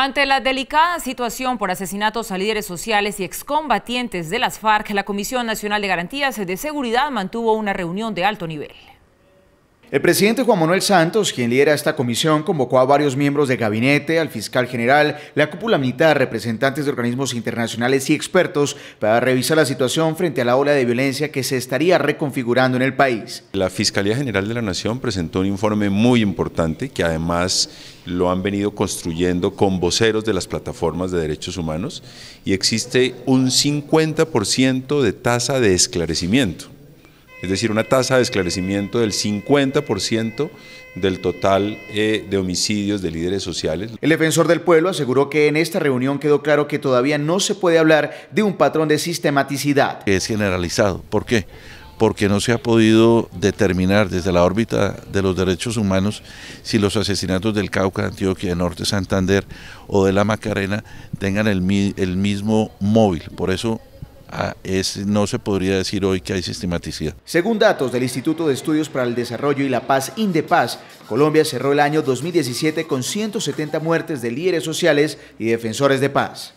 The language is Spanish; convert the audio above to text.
Ante la delicada situación por asesinatos a líderes sociales y excombatientes de las FARC, la Comisión Nacional de Garantías de Seguridad mantuvo una reunión de alto nivel. El presidente Juan Manuel Santos, quien lidera esta comisión, convocó a varios miembros de gabinete, al fiscal general, la cúpula militar, representantes de organismos internacionales y expertos para revisar la situación frente a la ola de violencia que se estaría reconfigurando en el país. La Fiscalía General de la Nación presentó un informe muy importante que además lo han venido construyendo con voceros de las plataformas de derechos humanos y existe un 50% de tasa de esclarecimiento es decir, una tasa de esclarecimiento del 50% del total eh, de homicidios de líderes sociales. El defensor del pueblo aseguró que en esta reunión quedó claro que todavía no se puede hablar de un patrón de sistematicidad. Es generalizado. ¿Por qué? Porque no se ha podido determinar desde la órbita de los derechos humanos si los asesinatos del Cauca, Antioquia, Norte, Santander o de la Macarena tengan el, el mismo móvil. Por eso Ah, no se podría decir hoy que hay sistematicidad. Según datos del Instituto de Estudios para el Desarrollo y la Paz, Indepaz, Colombia cerró el año 2017 con 170 muertes de líderes sociales y defensores de paz.